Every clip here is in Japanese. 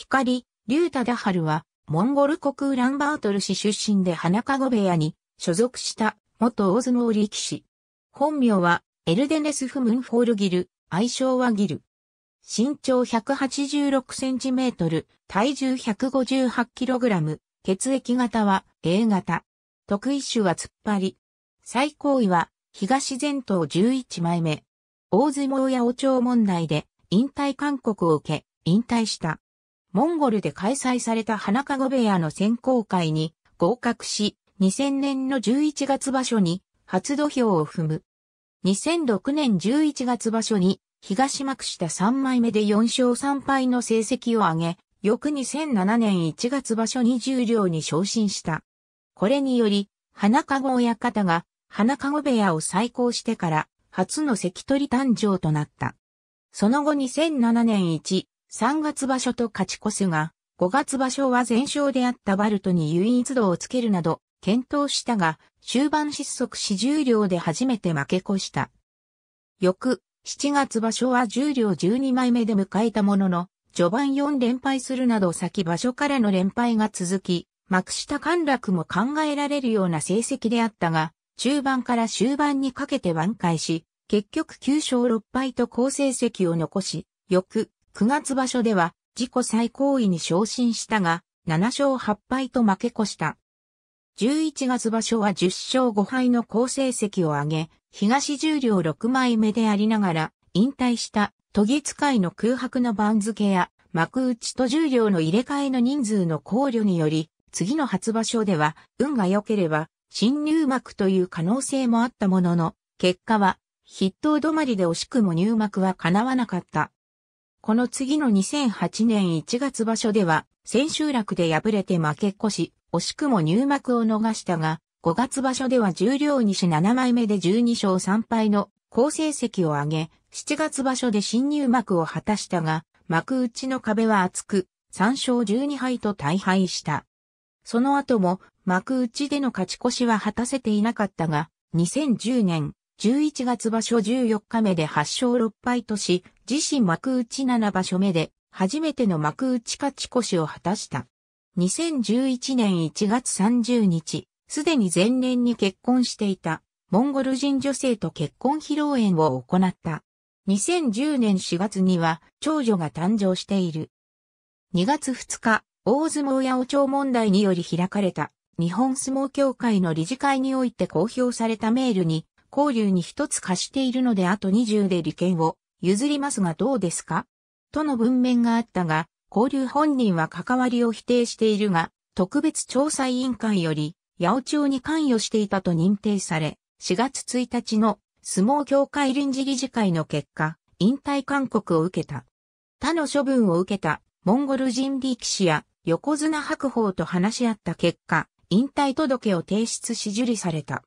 光、竜太田春は、モンゴル国ウランバートル市出身で花籠部屋に所属した元大相撲力士。本名はエルデネス・フムンォールギル、愛称はギル。身長186センチメートル、体重158キログラム、血液型は A 型。得意種は突っ張り。最高位は東前頭11枚目。大相撲や王朝問題で引退勧告を受け、引退した。モンゴルで開催された花籠部屋の選考会に合格し、2000年の11月場所に初土俵を踏む。2006年11月場所に東幕下3枚目で4勝3敗の成績を挙げ、翌2007年1月場所に十両に昇進した。これにより、花籠親方が花籠部屋を再興してから初の関取誕生となった。その後2007年1 3月場所と勝ち越すが、5月場所は全勝であったバルトに唯一度をつけるなど、検討したが、終盤失速し重量両で初めて負け越した。翌、7月場所は重量両12枚目で迎えたものの、序盤4連敗するなど先場所からの連敗が続き、幕下陥落も考えられるような成績であったが、中盤から終盤にかけて挽回し、結局9勝6敗と好成績を残し、翌9月場所では自己最高位に昇進したが、7勝8敗と負け越した。11月場所は10勝5敗の好成績を挙げ、東十両6枚目でありながら、引退した都議使いの空白の番付や、幕内と十両の入れ替えの人数の考慮により、次の初場所では、運が良ければ、新入幕という可能性もあったものの、結果は、筆頭止まりで惜しくも入幕は叶わなかった。この次の2008年1月場所では、千秋楽で敗れて負け越し、惜しくも入幕を逃したが、5月場所では十両西7枚目で12勝3敗の好成績を挙げ、7月場所で新入幕を果たしたが、幕内の壁は厚く、3勝12敗と大敗した。その後も幕内での勝ち越しは果たせていなかったが、2010年11月場所14日目で8勝6敗とし、自身幕内7場所目で、初めての幕内勝ち越しを果たした。2011年1月30日、すでに前年に結婚していた、モンゴル人女性と結婚披露宴を行った。2010年4月には、長女が誕生している。2月2日、大相撲八王朝問題により開かれた、日本相撲協会の理事会において公表されたメールに、交流に一つ貸しているのであと20で利権を譲りますがどうですかとの文面があったが、交流本人は関わりを否定しているが、特別調査委員会より、八百町に関与していたと認定され、4月1日の相撲協会臨時理事会の結果、引退勧告を受けた。他の処分を受けたモンゴル人力士や横綱白鵬と話し合った結果、引退届を提出し受理された。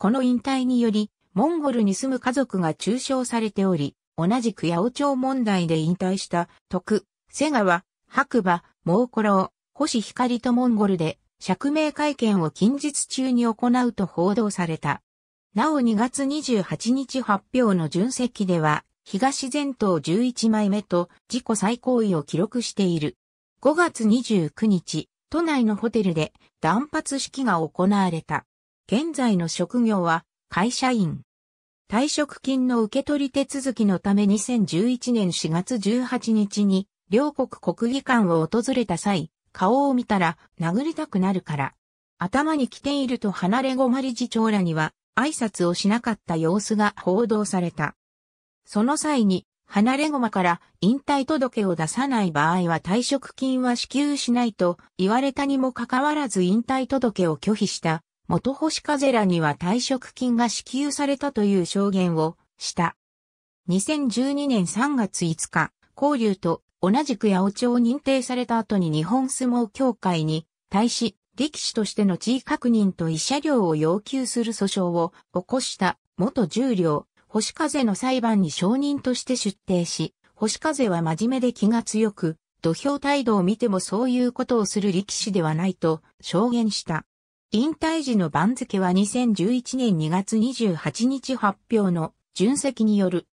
この引退により、モンゴルに住む家族が中傷されており、同じく八百長問題で引退した、徳、瀬川、白馬、毛古郎、星光とモンゴルで、釈明会見を近日中に行うと報道された。なお2月28日発表の準席では、東全島11枚目と自己最高位を記録している。5月29日、都内のホテルで断髪式が行われた。現在の職業は会社員。退職金の受け取り手続きのため2011年4月18日に両国国技館を訪れた際、顔を見たら殴りたくなるから。頭に来ていると離れ駒理事長らには挨拶をしなかった様子が報道された。その際に離れ駒から引退届を出さない場合は退職金は支給しないと言われたにもかかわらず引退届を拒否した元星風らには退職金が支給されたという証言をした。2012年3月5日、交流と同じく八百長認定された後に日本相撲協会に対し、力士としての地位確認と慰謝料を要求する訴訟を起こした元十両、星風の裁判に証人として出廷し、星風は真面目で気が強く、土俵態度を見てもそういうことをする力士ではないと証言した。引退時の番付は2011年2月28日発表の順席による。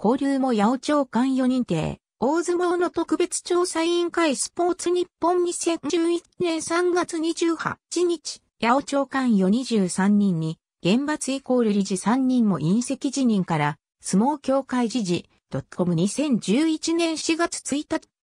交流も八尾長官4認定、大相撲の特別調査委員会スポーツ日本2011年3月28日、八尾長官4 23人に、厳罰イコール理事3人も引席辞任から、相撲協会時事、ドットコム2011年4月1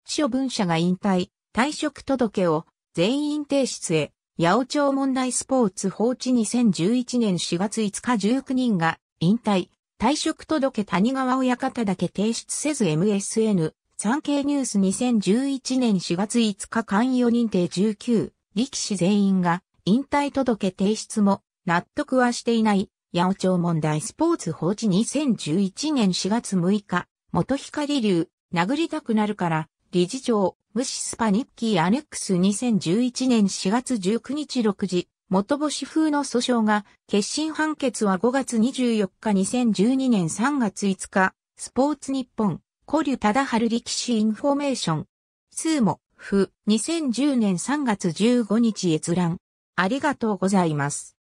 日、処分者が引退、退職届を全員提出へ。八尾町問題スポーツ放置2011年4月5日19人が引退、退職届谷川親方だけ提出せず MSN、産経ニュース2011年4月5日関与認定19、力士全員が引退届提出も納得はしていない、八尾町問題スポーツ放置2011年4月6日、元光流、殴りたくなるから、理事長、ムシスパニッキーアネックス2011年4月19日6時、元星風の訴訟が、決心判決は5月24日2012年3月5日、スポーツ日本、古流忠春力士インフォメーション、スーモ、フ、2010年3月15日閲覧。ありがとうございます。